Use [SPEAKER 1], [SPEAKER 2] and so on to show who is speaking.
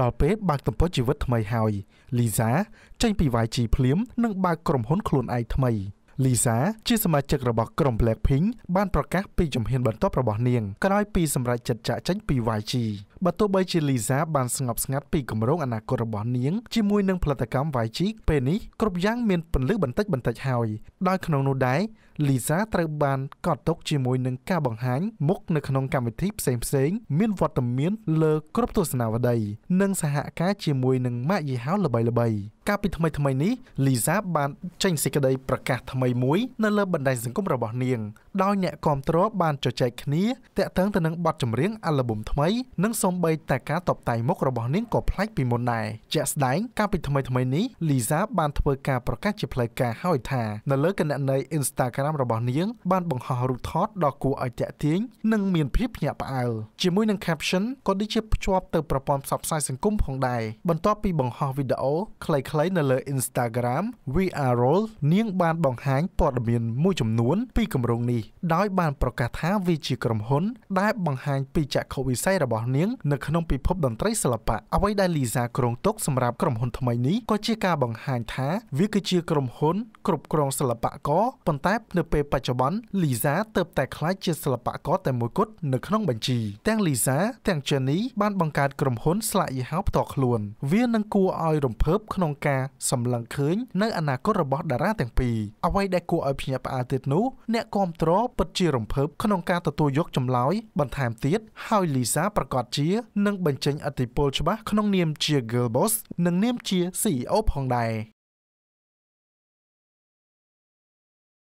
[SPEAKER 1] ដល់ពេលបើកទំព័រជីវិតថ្មីហើយលីសា ចេញពី YG ភ្លាម និងបើកក្រុមហ៊ុនខ្លួនឯងថ្មីលីសាជាសមាជិករបស់ក្រុម Blackpink បានប្រកាសពីជំហានបន្ទាប់របស់នាងក្រោយពីសម្រេចចិត្តចាក់ចេញពី YG បើទោះបីជាលីសាបានស្ងប់ស្ងាត់ពីគម្រោងអនាគតរបស់នាងជាមួយនឹងផលិតកម្ម YG ពេលនេះគ្រប់យ៉ាងមានពន្លឺបន្តិចបន្តិចហើយដោយក្នុងនោះដែរលីសាត្រូវបានកត់ទុកជាមួយនឹងការបង្ហាញមុខនៅក្នុងកម្មវិធីផ្សេងផ្សេងមានវត្តមានលើគ្រប់ទស្សនាវដ្តីនិង សហការជាមួយនឹងម៉ាកយីហោល្បីៗកាលពីថ្មីថ្មីនេះលីសាបានចេញសេចក្តីប្រកាសថ្មីមួយនៅលើបណ្ដាញសង្គមរបស់នាងដោយអ្នកគាំទ្របានជជែកគ្នាតាក់ទងទៅនឹងបទចម្រៀងអាល់ប៊ុមថ្មីនិងសូសំបីតែការតបតែងមុខរបស់នាងក៏ប្លែកពីមុនដែរជាក់ស្ដែងកាលពីថ្មីថ្មីនេះលីសា បានធ្វើការប្រកាសជាផ្លូវការហើយថានៅលើគណនី Instagram របស់នាងបានបង្ហោះរូបថតដ៏គួរឲ្យទាក់ទាញនិងមានភាពភ្ញាក់ផ្អើលជាមួយនឹង caption ក៏ដូចជាភ្ជាប់ទៅប្រព័ន្ធផ្សព្វផ្សាយសង្គមផងដែរបន្ទាប់ពីបង្ហោះវីដេអូខ្លីៗនៅលើ Instagram We Are Roll នាងបានបង្ហាញព័ត៌មាន មួយចំនួនពីគម្រោងនេះដោយ បានប្រកាសថាវាជាក្រុមហ៊ុន ដែល បង្ហាញពីចក្ខុវិស័យរបស់នាងនៅក្នុងពិភពតន្ត្រីសិល្បៈអ្វីដែលលីសាគ្រងទុកសម្រាប់ក្រុមហ៊ុនថ្មីនេះក៏ជាការ បង្ហាញថាវាគឺជាក្រុមហ៊ុនគ្រប់គ្រងសិល្បៈករប៉ុន្តែនៅពេលបច្ចុប្បន្នលីសាទើបតែក្លាយជាសិល្បៈករតែមួយគត់នៅក្នុងបញ្ជីទាំងលីសាទាំង Jenny បានបង្កើតក្រុមហ៊ុនស្លាកយីហោផ្ទាល់ខ្លួនវានឹងគួរឲ្យរំភើបក្នុងការសម្លឹងឃើញនៅអនាគតរបស់តារាទាំងពីរអ្វីដែលគួរឲ្យភ្ញាក់ផ្អើលទៀតនោះអ្នកគាំទ្រពិតជារំភើបក្នុងការទទួលយកចម្លើយបន្ថែមទៀតហើយលីសាប្រកាសជានិងបញ្ចេញអធិពលច្បាស់ក្នុងនាមជា Girl Boss និងនាមជា CEO ផងដែរ។